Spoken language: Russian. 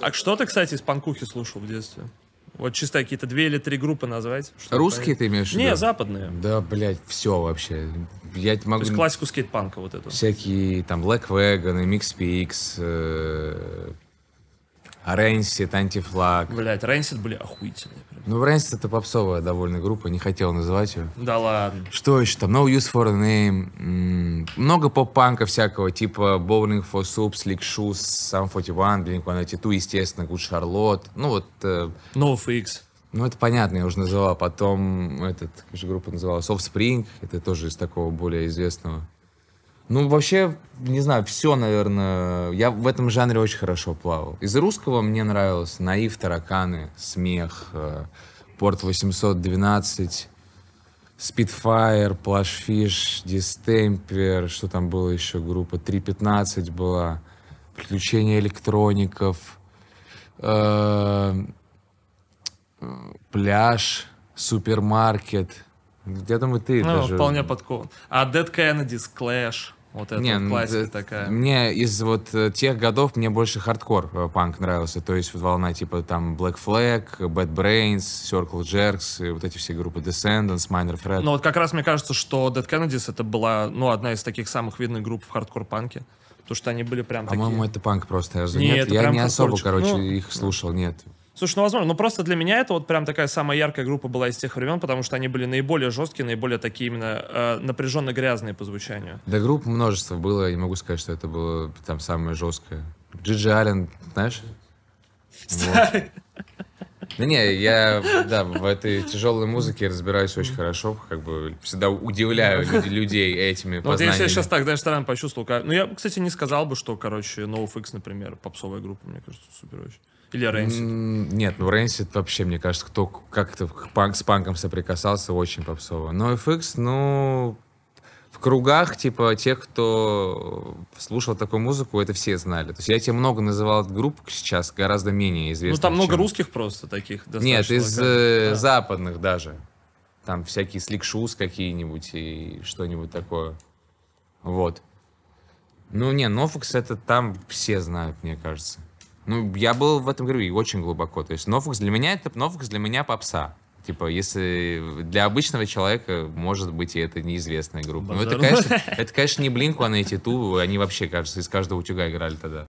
А что ты, кстати, из панкухи слушал в детстве? Вот чисто какие-то две или три группы назвать. Русские понять. ты имеешь в виду? Не, западные. Да, блядь, все вообще. Я могу... То есть классику скейтпанка вот эту. Всякие там Black Wagon, MXPX, э, а Рэнсит, Антифлаг. Блять, Рэнсит были охуительные. Ну, Рэнсит это попсовая довольно группа, не хотел называть ее. Да ладно. Что еще там? No Use for Name. М-м- много поп-панка всякого, типа Bowling for Soup, Slick Shoes, Sum 41, Blink-182, естественно, Good Charlotte. Ну, вот... Э- NoFX. Ну, это понятно, я уже называл. Потом, этот, как же группа называлась, Offspring. Это тоже из такого более известного ну, вообще, не знаю, все, наверное. Я в этом жанре очень хорошо плавал. Из русского мне нравилось «Наив», «Тараканы», «Смех», э, «Порт 812», Spitfire, Плашфиш, Дистемпер, что там было еще группа, 3.15 была, Приключения электроников, э, э, Пляж, Супермаркет. Я думаю, ты ну, даже... вполне подкован. А Dead Kennedys, Clash. Вот это не, вот классика это, такая. Мне из вот э, тех годов мне больше хардкор э, панк нравился. То есть волна типа там Black Flag, Bad Brains, Circle Jerks, вот эти все группы Descendants, Minor Threat. Ну вот как раз мне кажется, что Dead Kennedys это была, ну, одна из таких самых видных групп в хардкор-панке. Потому что они были прям По-моему, такие... это панк просто. Я, не, нет, я не особо, короче, ну, их слушал, нет. Слушай, ну возможно, но ну, просто для меня это вот прям такая самая яркая группа была из тех времен, потому что они были наиболее жесткие, наиболее такие именно э, напряженно грязные по звучанию. Да групп множество было, и могу сказать, что это было там самое жесткое. Джиджи Аллен, знаешь? Вот. Да не, я да, в этой тяжелой музыке разбираюсь очень хорошо, как бы всегда удивляю люди, людей этими познаниями. Ну, вот я сейчас так, знаешь, Таран почувствовал, ну я, кстати, не сказал бы, что, короче, NoFX, например, попсовая группа, мне кажется, супер очень. Или Рэнсид? Нет, ну Рэнсид вообще, мне кажется, кто как-то панк, с панком соприкасался, очень попсово. Но FX, ну, в кругах, типа, тех, кто слушал такую музыку, это все знали. То есть я тебе много называл групп сейчас, гораздо менее ну, известных. Ну, там много чем... русских просто таких Нет, из э, да. западных даже. Там всякие сликшус какие-нибудь и что-нибудь такое. Вот. Ну, не, Нофакс это там все знают, мне кажется. Ну, я был в этом говорю очень глубоко. То есть Нофакс для меня это Нофакс для меня попса. Типа, если для обычного человека, может быть, и это неизвестная группа. Ну, Базар. Но это, конечно, это, конечно, не Блинк-182, они вообще, кажется, из каждого утюга играли тогда.